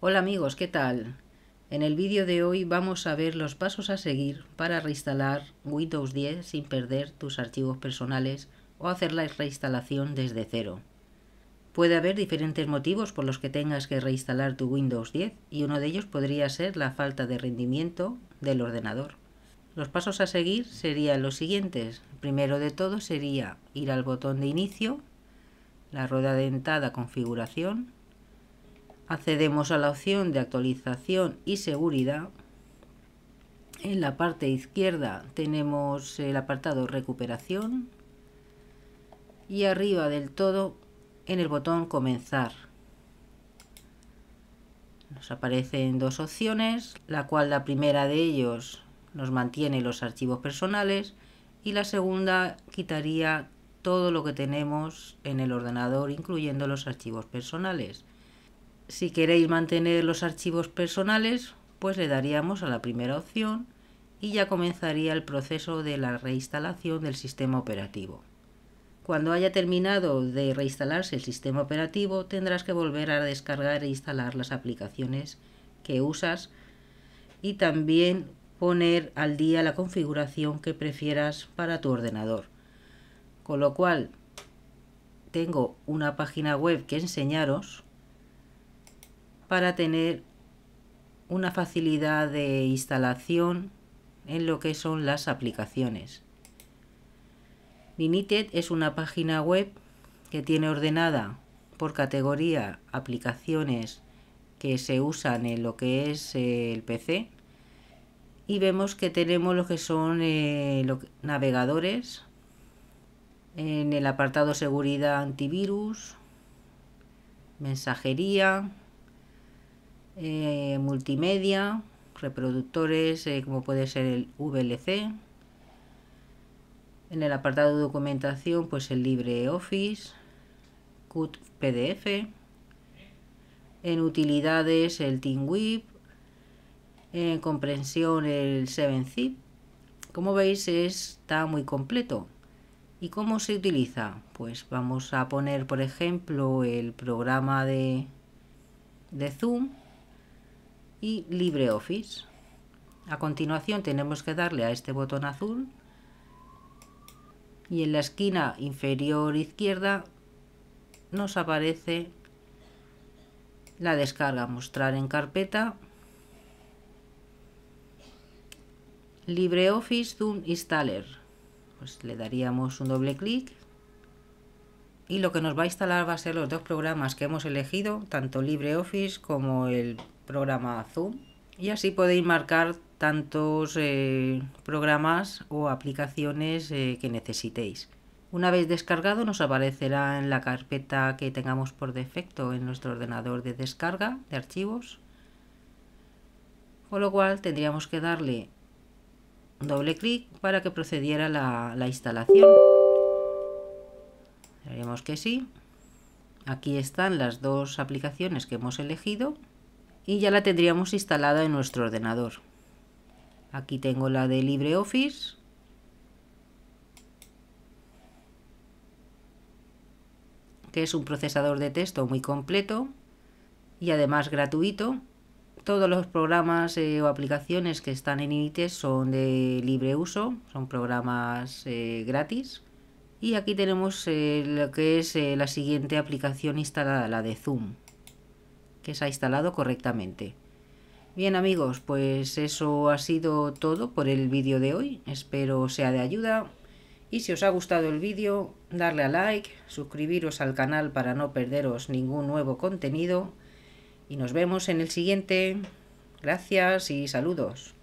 Hola amigos, ¿qué tal? En el vídeo de hoy vamos a ver los pasos a seguir para reinstalar Windows 10 sin perder tus archivos personales o hacer la reinstalación desde cero. Puede haber diferentes motivos por los que tengas que reinstalar tu Windows 10 y uno de ellos podría ser la falta de rendimiento del ordenador. Los pasos a seguir serían los siguientes. Primero de todo sería ir al botón de inicio, la rueda dentada configuración, Accedemos a la opción de actualización y seguridad. En la parte izquierda tenemos el apartado recuperación y arriba del todo en el botón comenzar. Nos aparecen dos opciones, la cual la primera de ellos nos mantiene los archivos personales y la segunda quitaría todo lo que tenemos en el ordenador incluyendo los archivos personales. Si queréis mantener los archivos personales, pues le daríamos a la primera opción y ya comenzaría el proceso de la reinstalación del sistema operativo. Cuando haya terminado de reinstalarse el sistema operativo, tendrás que volver a descargar e instalar las aplicaciones que usas y también poner al día la configuración que prefieras para tu ordenador. Con lo cual, tengo una página web que enseñaros para tener una facilidad de instalación en lo que son las aplicaciones. VINITED es una página web que tiene ordenada por categoría aplicaciones que se usan en lo que es eh, el PC y vemos que tenemos lo que son eh, navegadores en el apartado seguridad antivirus, mensajería, eh, multimedia, reproductores eh, como puede ser el VLC. En el apartado de documentación, pues el LibreOffice, CUT PDF. En utilidades, el TeamWeb. En comprensión, el 7zip. Como veis, está muy completo. ¿Y cómo se utiliza? Pues vamos a poner, por ejemplo, el programa de, de Zoom y LibreOffice. A continuación tenemos que darle a este botón azul y en la esquina inferior izquierda nos aparece la descarga mostrar en carpeta LibreOffice Zoom Installer pues le daríamos un doble clic y lo que nos va a instalar va a ser los dos programas que hemos elegido tanto LibreOffice como el programa Zoom y así podéis marcar tantos eh, programas o aplicaciones eh, que necesitéis. Una vez descargado nos aparecerá en la carpeta que tengamos por defecto en nuestro ordenador de descarga de archivos, con lo cual tendríamos que darle doble clic para que procediera la, instalación. Veremos que sí. Aquí están las dos aplicaciones que hemos elegido y ya la tendríamos instalada en nuestro ordenador. Aquí tengo la de LibreOffice. que es un procesador de texto muy completo y además gratuito. Todos los programas eh, o aplicaciones que están en Ites son de libre uso, son programas eh, gratis. Y aquí tenemos eh, lo que es la siguiente aplicación instalada, la de Zoom que se ha instalado correctamente. Bien amigos, pues eso ha sido todo por el vídeo de hoy. Espero sea de ayuda. Y si os ha gustado el vídeo, darle a like, suscribiros al canal para no perderos ningún nuevo contenido. Y nos vemos en el siguiente. Gracias y saludos.